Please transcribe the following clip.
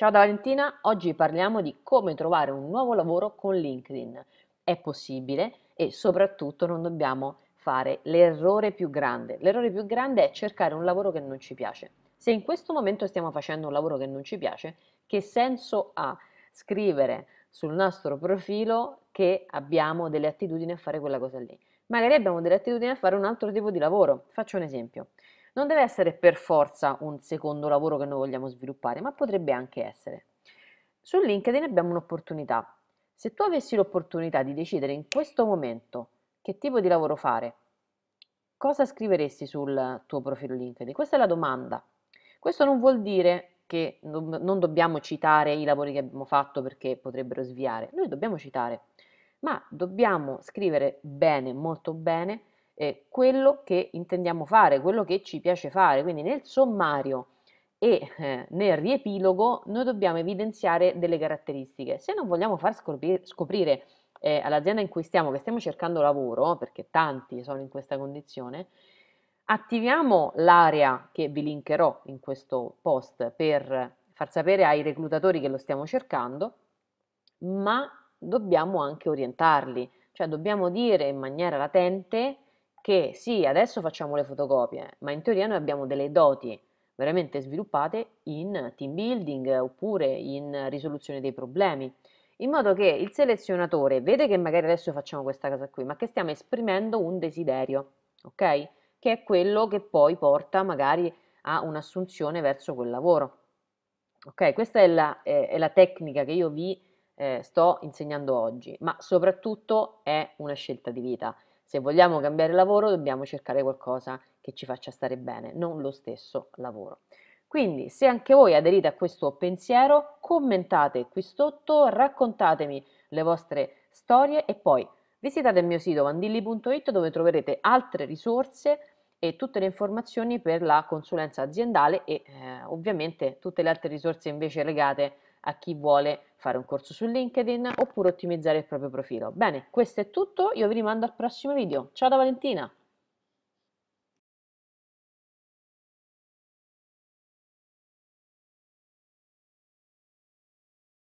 Ciao da Valentina, oggi parliamo di come trovare un nuovo lavoro con LinkedIn. È possibile e soprattutto non dobbiamo fare l'errore più grande. L'errore più grande è cercare un lavoro che non ci piace. Se in questo momento stiamo facendo un lavoro che non ci piace, che senso ha scrivere sul nostro profilo che abbiamo delle attitudini a fare quella cosa lì? Magari abbiamo delle attitudini a fare un altro tipo di lavoro. Faccio un esempio. Non deve essere per forza un secondo lavoro che noi vogliamo sviluppare, ma potrebbe anche essere. Su LinkedIn abbiamo un'opportunità. Se tu avessi l'opportunità di decidere in questo momento che tipo di lavoro fare, cosa scriveresti sul tuo profilo LinkedIn? Questa è la domanda. Questo non vuol dire che non dobbiamo citare i lavori che abbiamo fatto perché potrebbero sviare, noi dobbiamo citare, ma dobbiamo scrivere bene, molto bene, eh, quello che intendiamo fare, quello che ci piace fare. Quindi nel sommario e eh, nel riepilogo noi dobbiamo evidenziare delle caratteristiche. Se non vogliamo far scoprire, scoprire eh, all'azienda in cui stiamo che stiamo cercando lavoro, perché tanti sono in questa condizione, attiviamo l'area che vi linkerò in questo post per far sapere ai reclutatori che lo stiamo cercando, ma dobbiamo anche orientarli, cioè dobbiamo dire in maniera latente che sì, adesso facciamo le fotocopie, ma in teoria noi abbiamo delle doti veramente sviluppate in team building oppure in risoluzione dei problemi, in modo che il selezionatore vede che magari adesso facciamo questa cosa qui, ma che stiamo esprimendo un desiderio, ok? Che è quello che poi porta magari a un'assunzione verso quel lavoro. Ok, questa è la, eh, è la tecnica che io vi eh, sto insegnando oggi, ma soprattutto è una scelta di vita. Se vogliamo cambiare lavoro dobbiamo cercare qualcosa che ci faccia stare bene, non lo stesso lavoro. Quindi se anche voi aderite a questo pensiero, commentate qui sotto, raccontatemi le vostre storie e poi visitate il mio sito vandilli.it dove troverete altre risorse e tutte le informazioni per la consulenza aziendale e eh, ovviamente tutte le altre risorse invece legate a a chi vuole fare un corso su LinkedIn oppure ottimizzare il proprio profilo. Bene, questo è tutto, io vi rimando al prossimo video. Ciao da Valentina!